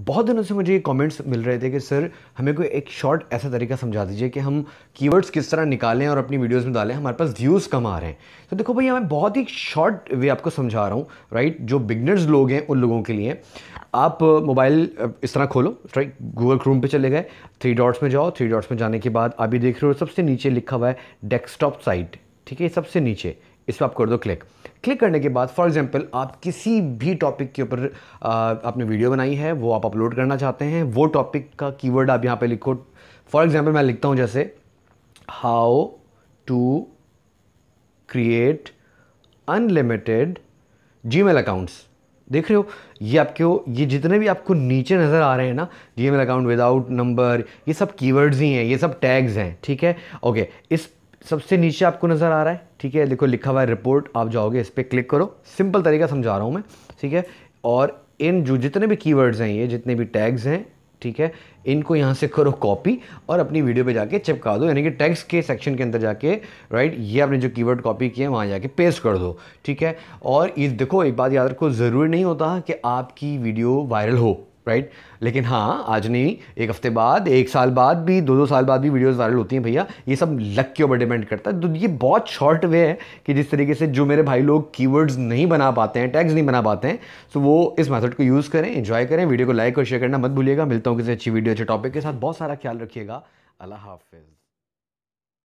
बहुत दिनों से मुझे ये कमेंट्स मिल रहे थे कि सर हमें कोई एक शॉर्ट ऐसा तरीका समझा दीजिए कि हम कीवर्ड्स किस तरह निकालें और अपनी वीडियोस में डालें हमारे पास व्यूज़ कम आ रहे हैं तो देखो भैया मैं बहुत ही शॉर्ट वे आपको समझा रहा हूँ राइट जो बिगनर्स लोग हैं उन लोगों के लिए आप मोबाइल इस तरह खोलो राइट गूगल क्रूम पे चले गए थ्री डॉट्स में जाओ थ्री डॉट्स में जाने के बाद अभी देख रहे हो सबसे नीचे लिखा हुआ है डेस्कटॉप साइट ठीक है सबसे नीचे इस पर आप कर दो क्लिक क्लिक करने के बाद फॉर एग्जांपल आप किसी भी टॉपिक के ऊपर आपने वीडियो बनाई है वो आप अपलोड करना चाहते हैं वो टॉपिक का कीवर्ड आप यहाँ पे लिखो फॉर एग्जांपल मैं लिखता हूँ जैसे how to create unlimited G accounts देख रहे हो ये आपके हो ये जितने भी आपको नीचे नज़र आ रहे हैं ना जी अकाउंट विदाउट नंबर ये सब कीवर्ड्स ही हैं ये सब टैग्स हैं ठीक है ओके इस सबसे नीचे आपको नज़र आ रहा है ठीक है देखो लिखा हुआ है रिपोर्ट आप जाओगे इस पर क्लिक करो सिंपल तरीका समझा रहा हूँ मैं ठीक है और इन जो जितने भी कीवर्ड्स हैं ये जितने भी टैग्स हैं ठीक है इनको यहाँ से करो कॉपी और अपनी वीडियो पे जाके चिपका दो यानी कि टैग्स के सेक्शन के अंदर जाके राइट ये आपने जो कीवर्ड कॉपी किए हैं वहाँ जाके पेस्ट कर दो ठीक है और ये देखो एक बात याद रखो ज़रूरी नहीं होता कि आपकी वीडियो वायरल हो राइट लेकिन हाँ आज नहीं एक हफ्ते बाद एक साल बाद भी दो दो साल बाद भी वीडियोस वायरल होती हैं भैया ये सब लक के ऊपर डिपेंड करता है तो ये बहुत शॉर्ट वे है कि जिस तरीके से जो मेरे भाई लोग कीवर्ड्स नहीं बना पाते हैं टैग्स नहीं बना पाते हैं तो वो इस मेथड को यूज़ करें इन्जॉय करें वीडियो को लाइक और शेयर करना मत भूलिएगा मिलता हूँ किसी अच्छी वीडियो अच्छे टॉपिक के साथ बहुत सारा ख्याल रखिएगा अल्लाह हाफिज़